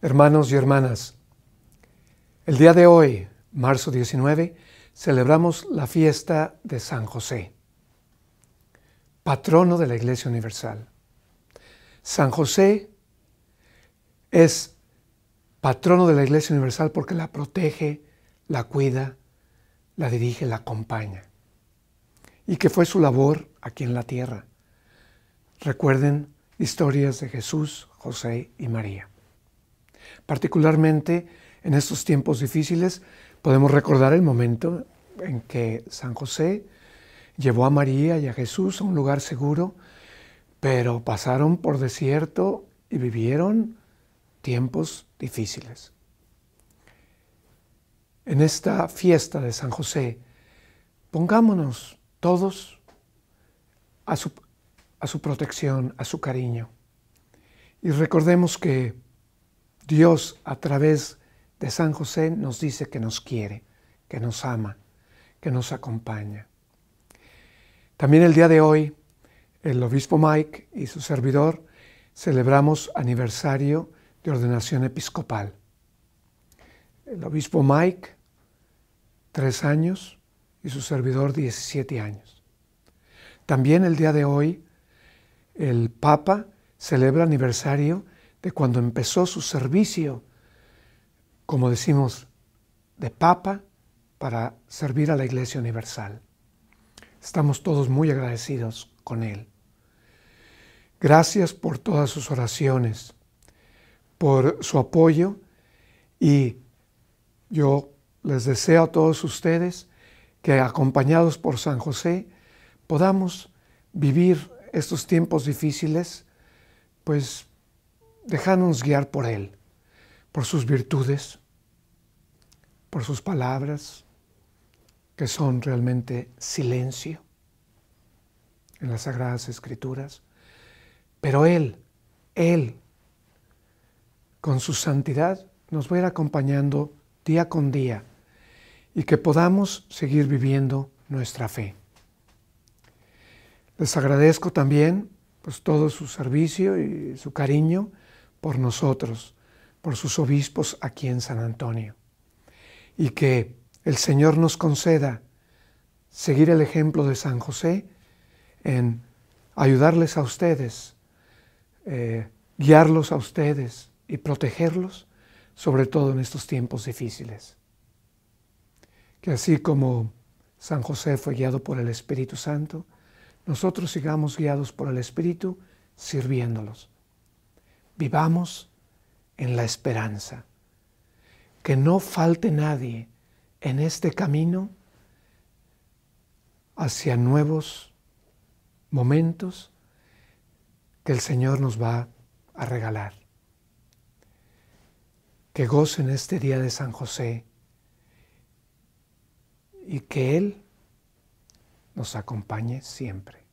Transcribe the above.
Hermanos y hermanas, el día de hoy, marzo 19, celebramos la fiesta de San José, patrono de la Iglesia Universal. San José es patrono de la Iglesia Universal porque la protege, la cuida, la dirige, la acompaña. Y que fue su labor aquí en la tierra. Recuerden historias de Jesús, José y María. Particularmente en estos tiempos difíciles podemos recordar el momento en que San José llevó a María y a Jesús a un lugar seguro, pero pasaron por desierto y vivieron tiempos difíciles. En esta fiesta de San José, pongámonos todos a su, protección, a su cariño. Y recordemos que Dios a través de San José nos dice que nos quiere, que nos ama, que nos acompaña. También el día de hoy, el obispo Mike y su servidor celebramos aniversario de ordenación episcopal. El obispo Mike, tres años, y su servidor, 17 años. También el día de hoy, el Papa celebra aniversario de cuando empezó su servicio, como decimos, de papa para servir a la Iglesia Universal. Estamos todos muy agradecidos con él. Gracias por todas sus oraciones, por su apoyo y yo les deseo a todos ustedes que acompañados por San José podamos vivir estos tiempos difíciles pues Déjanos guiar por Él, por sus virtudes, por sus palabras, que son realmente silencio en las Sagradas Escrituras. Pero Él, Él, con su santidad, nos va a ir acompañando día con día y que podamos seguir viviendo nuestra fe. Les agradezco también pues, todo su servicio y su cariño por nosotros, por sus obispos aquí en San Antonio. Y que el Señor nos conceda seguir el ejemplo de San José en ayudarles a ustedes, eh, guiarlos a ustedes y protegerlos, sobre todo en estos tiempos difíciles. Que así como San José fue guiado por el Espíritu Santo, nosotros sigamos guiados por el Espíritu sirviéndolos Vivamos en la esperanza. Que no falte nadie en este camino hacia nuevos momentos que el Señor nos va a regalar. Que gocen este día de San José y que Él nos acompañe siempre.